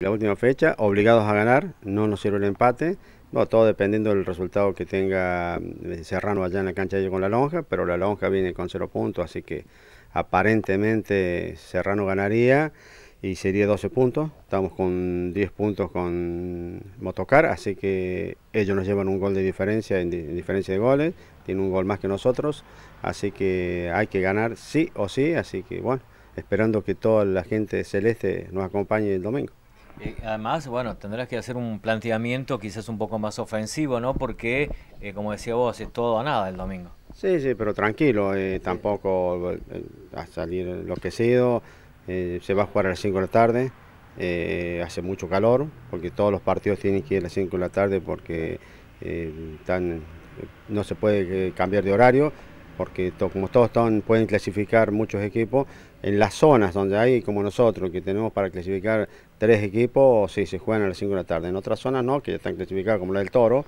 La última fecha, obligados a ganar, no nos sirve el empate. todo dependiendo del resultado que tenga eh, Serrano allá en la cancha de con la lonja, pero la lonja viene con cero puntos, así que aparentemente Serrano ganaría y sería 12 puntos. Estamos con 10 puntos con Motocar, así que ellos nos llevan un gol de diferencia, en, diferencia de goles, tiene un gol más que nosotros, así que hay que ganar sí o sí, así que bueno, esperando que toda la gente celeste nos acompañe el domingo. Eh, además, bueno, tendrás que hacer un planteamiento quizás un poco más ofensivo, ¿no? Porque, eh, como decía vos, es todo a nada el domingo. Sí, sí, pero tranquilo, eh, tampoco a salir enloquecido. se va a jugar a las 5 de la tarde, hace mucho calor, porque todos los partidos tienen que ir a las 5 de la tarde porque no se puede cambiar de horario porque como todos están pueden clasificar muchos equipos, en las zonas donde hay, como nosotros, que tenemos para clasificar tres equipos, sí, se juegan a las 5 de la tarde. En otras zonas no, que ya están clasificadas, como la del Toro,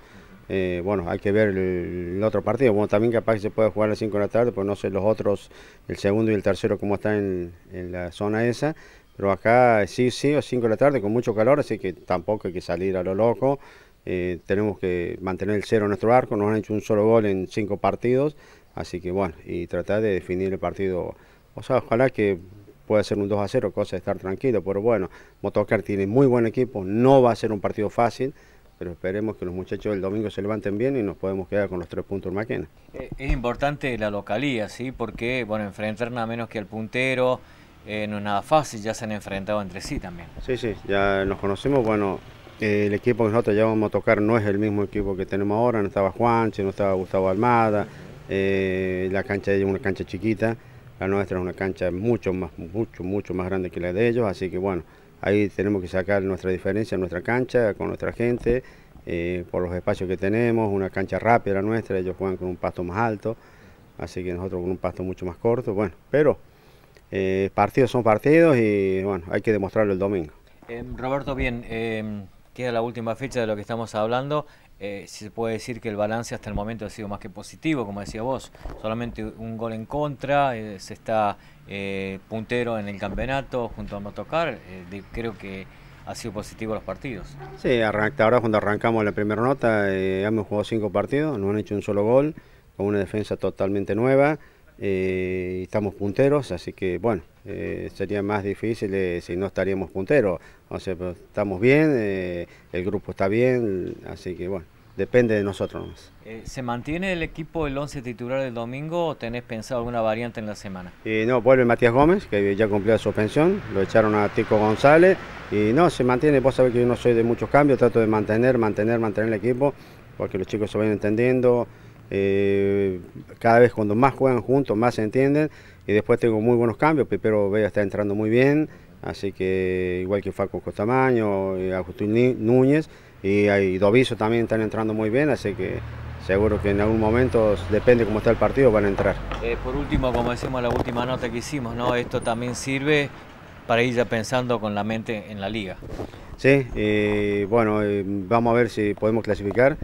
eh, bueno, hay que ver el, otro partido. Bueno, también capaz que se puede jugar a las 5 de la tarde, pues no sé los otros, el segundo y el tercero, cómo están en, la zona esa. Pero acá sí, sí, a 5 de la tarde con mucho calor, así que tampoco hay que salir a lo loco. Eh, tenemos que mantener el cero en nuestro arco. Nos han hecho un solo gol en cinco partidos Así que bueno, y tratar de definir el partido. O sea, ojalá que pueda ser un 2 a 0, cosa de estar tranquilo, pero bueno, Motocar tiene muy buen equipo, no va a ser un partido fácil, pero esperemos que los muchachos el domingo se levanten bien y nos podemos quedar con los tres puntos en eh, Es importante la localía, ¿sí? Porque, bueno, enfrentar nada menos que el puntero eh, no es nada fácil, ya se han enfrentado entre sí también. Sí, sí, ya nos conocemos, bueno, el equipo que nosotros llevamos vamos a no es el mismo equipo que tenemos ahora, no estaba Juan, no estaba Gustavo Almada, eh, la cancha de ellos es una cancha chiquita, la nuestra es una cancha mucho más, mucho, mucho más grande que la de ellos, así que bueno, ahí tenemos que sacar nuestra diferencia, nuestra cancha, con nuestra gente, eh, por los espacios que tenemos, una cancha rápida la nuestra, ellos juegan con un pasto más alto, así que nosotros con un pasto mucho más corto, bueno, pero eh, partidos son partidos y bueno, hay que demostrarlo el domingo. Em, Roberto, bien, em, queda la última fecha de lo que estamos hablando. Eh, se puede decir que el balance hasta el momento ha sido más que positivo, como decía vos, solamente un gol en contra, eh, se está eh, puntero en el campeonato junto a Motocar, creo que ha sido positivo los partidos. Sí, ahora cuando arrancamos la primera nota, hemos jugado cinco partidos, no han hecho un solo gol, con una defensa totalmente nueva eh, estamos punteros, así que bueno, eh, sería más difícil eh, si no estaríamos punteros. O sea, estamos bien, eh, el grupo está bien, así que bueno, depende de nosotros. ¿Se mantiene el equipo el 11 titular del domingo o tenés pensado alguna variante en la semana? no, vuelve Matías Gómez, que ya cumplió su suspensión lo echaron a Tico González y no, se mantiene, vos sabés que yo no soy de muchos cambios, trato de mantener, mantener, mantener el equipo, porque los chicos se van entendiendo. Eh, cada vez cuando más juegan juntos, más se entienden. Y después tengo muy buenos cambios. Pipero Vega está entrando muy bien. Así que igual que Falco Costamaño, y eh, Agustín Núñez y, Doviso también están entrando muy bien. Así que seguro que en algún momento, depende cómo está el partido, van a entrar. Eh, por último, como decimos la última nota que hicimos, ¿no? esto también sirve para ir ya pensando con la mente en la liga. Sí, bueno, vamos a ver si podemos clasificar.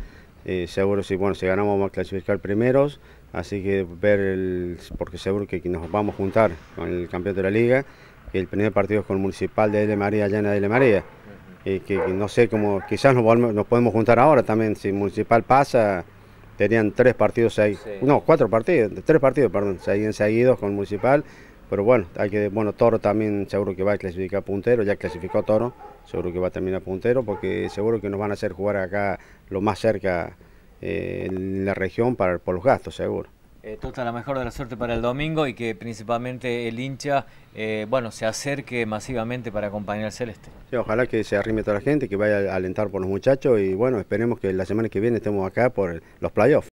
Eh, seguro si bueno si ganamos vamos a clasificar primeros así que ver el porque seguro que nos vamos a juntar con el campeón de la liga que el primer partido es con el municipal de L María allá en L María y que, no sé cómo quizás nos, podemos juntar ahora también si municipal pasa tenían tres partidos ahí no cuatro partidos tres partidos perdón seguían seguidos con el municipal pero bueno, hay que, bueno, Toro también seguro que va a clasificar puntero, ya clasificó Toro, seguro que va a terminar puntero, porque seguro que nos van a hacer jugar acá lo más cerca eh, en la región para, por los gastos, seguro. Eh, a tota, la mejor de la suerte para el domingo y que principalmente el hincha eh, bueno, se acerque masivamente para acompañar al Celeste. ojalá que se arrime toda la gente, que vaya a alentar por los muchachos y bueno, esperemos que la semana que viene estemos acá por los playoffs.